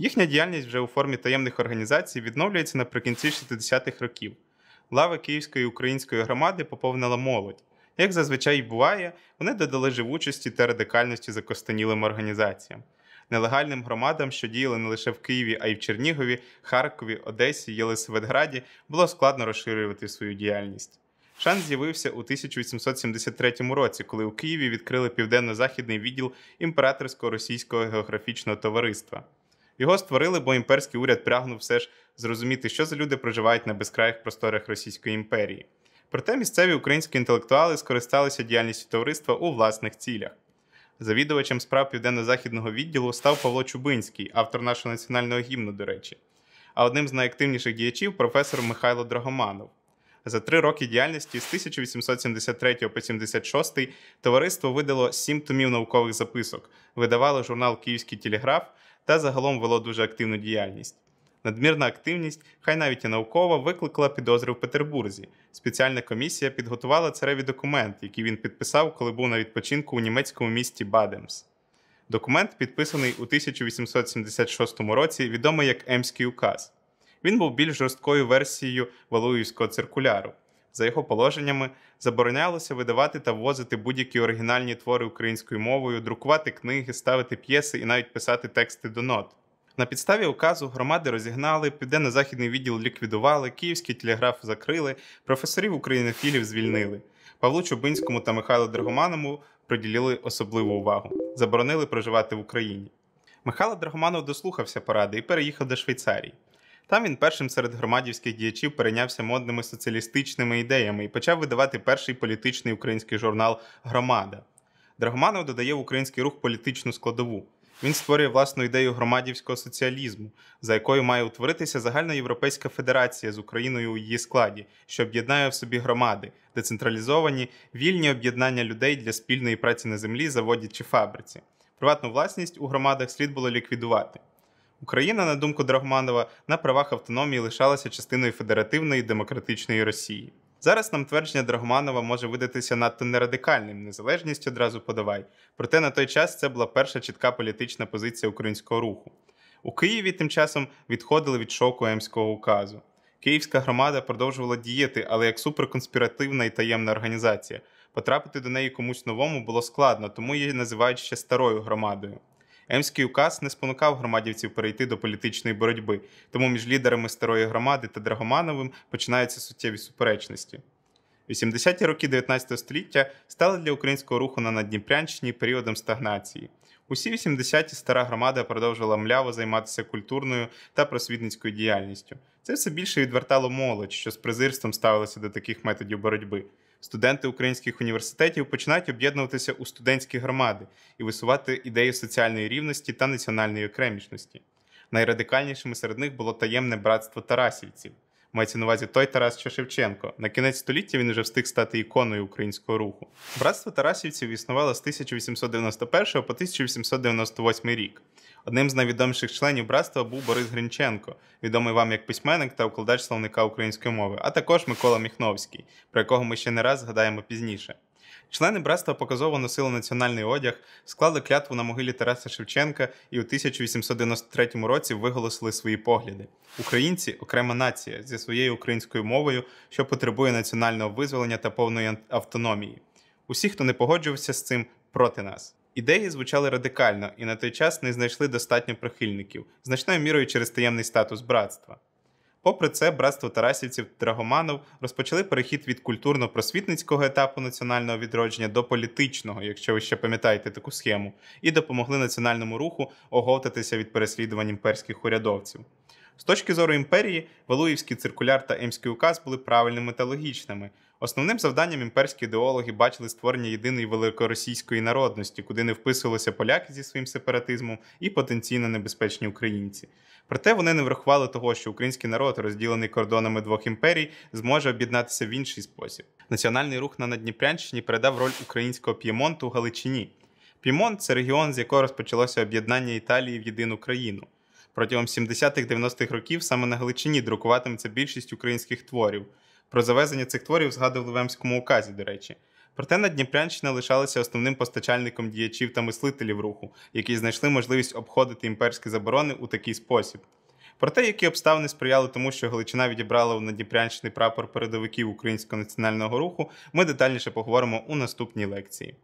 Їхня діяльність вже у формі таємних організацій відновлюється наприкінці 60-х років. Лави Київської української громади поповнила молодь. Як зазвичай і буває, вони додали живучості та радикальності закостанілим організаціям. Нелегальним громадам, що діяли не лише в Києві, а й в Чернігові, Харкові, Одесі, Єлисаветграді, було складно розширювати свою діяльність. Шанс з'явився у 1873 році, коли у Києві відкрили південно-західний відділ імператорського російського географічного товариства. Його створили, бо імперський уряд прагнув все ж зрозуміти, що за люди проживають на безкрайних просторах Російської імперії. Проте місцеві українські інтелектуали скористалися діяльністю товариства у власних цілях. Завідувачем справ південно-західного відділу став Павло Чубинський, автор нашого національного гімну, до речі, а одним з найактивніших діячів професор Михайло Драгоманов. За три роки діяльності з 1873 по 76 товариство видало сім томів наукових записок, видавало журнал Київський телеграф, та загалом вело дуже активну діяльність. Надмірна активність, хай навіть і наукова, викликала підозри в Петербурзі. Спеціальна комісія підготувала цареві документ, який він підписав, коли був на відпочинку у німецькому місті Бадемс. Документ підписаний у 1876 році, відомий як Емський указ. Він був більш жорсткою версією Валуївського циркуляру за його положеннями заборонялося видавати та ввозити будь-які оригінальні твори українською мовою, друкувати книги, ставити п'єси і навіть писати тексти до нот. На підставі указу громади розігнали, південно-західний відділ ліквідували, київський телеграф закрили, професорів українофілів звільнили. Павлу Чубинському та Михайлу Драгоманому приділили особливу увагу, заборонили проживати в Україні. Михайло Драгоманов дослухався поради і переїхав до Швейцарії. Там він першим серед громадівських діячів перейнявся модними соціалістичними ідеями і почав видавати перший політичний український журнал Громада. Драгоманов додає в український рух політичну складову. Він створює власну ідею громадівського соціалізму, за якою має утворитися загальноєвропейська федерація з Україною у її складі, що об'єднає в собі громади, децентралізовані, вільні об'єднання людей для спільної праці на землі, заводі чи фабриці. Приватну власність у громадах слід було ліквідувати. Україна, на думку Драгманова, на правах автономії лишалася частиною федеративної демократичної Росії. Зараз нам твердження Драгманова може видатися надто нерадикальним, незалежність одразу подавай. Проте на той час це була перша чітка політична позиція українського руху. У Києві тим часом відходили від шоку Емського указу. Київська громада продовжувала діяти, але як суперконспіративна і таємна організація. Потрапити до неї комусь новому було складно, тому її називають ще старою громадою. Емський указ не спонукав громадівців перейти до політичної боротьби, тому між лідерами старої громади та Драгомановим починаються суттєві суперечності. 80-ті роки 19 століття стали для українського руху на Надніпрянщині періодом стагнації. Усі 80-ті стара громада продовжила мляво займатися культурною та просвітницькою діяльністю. Це все більше відвертало молодь, що з презирством ставилася до таких методів боротьби студенти українських університетів починають об'єднуватися у студентські громади і висувати ідею соціальної рівності та національної окремішності. Найрадикальнішими серед них було таємне братство Тарасівців. Мається на увазі той Тарас що Шевченко. На кінець століття він уже встиг стати іконою українського руху. Братство Тарасівців існувало з 1891 по 1898 рік. Одним з найвідоміших членів братства був Борис Гринченко, відомий вам як письменник та укладач словника української мови, а також Микола Міхновський, про якого ми ще не раз згадаємо пізніше. Члени братства показово носили національний одяг, склали клятву на могилі Тараса Шевченка і у 1893 році виголосили свої погляди. Українці окрема нація зі своєю українською мовою, що потребує національного визволення та повної автономії. Усі, хто не погоджувався з цим, проти нас. Ідеї звучали радикально і на той час не знайшли достатньо прихильників, значною мірою через таємний статус братства. Попри це, братство Тарасівців Драгоманов розпочали перехід від культурно-просвітницького етапу національного відродження до політичного, якщо ви ще пам'ятаєте таку схему, і допомогли національному руху оговтатися від переслідувань імперських урядовців. З точки зору імперії, Валуївський циркуляр та Емський указ були правильними та логічними. Основним завданням імперські ідеологи бачили створення єдиної великоросійської народності, куди не вписувалися поляки зі своїм сепаратизмом і потенційно небезпечні українці. Проте вони не врахували того, що український народ, розділений кордонами двох імперій, зможе об'єднатися в інший спосіб. Національний рух на Надніпрянщині передав роль українського п'ємонту Галичині. Пімонт це регіон, з якого розпочалося об'єднання Італії в єдину країну. Протягом 70-х-90-х років саме на Галичині друкуватиметься більшість українських творів. Про завезення цих творів згадували в Емському указі, до речі. Проте Надніпрянщина лишалася основним постачальником діячів та мислителів руху, які знайшли можливість обходити імперські заборони у такий спосіб. Проте, які обставини сприяли тому, що Галичина відібрала у Надніпрянщини прапор передовиків українського національного руху, ми детальніше поговоримо у наступній лекції.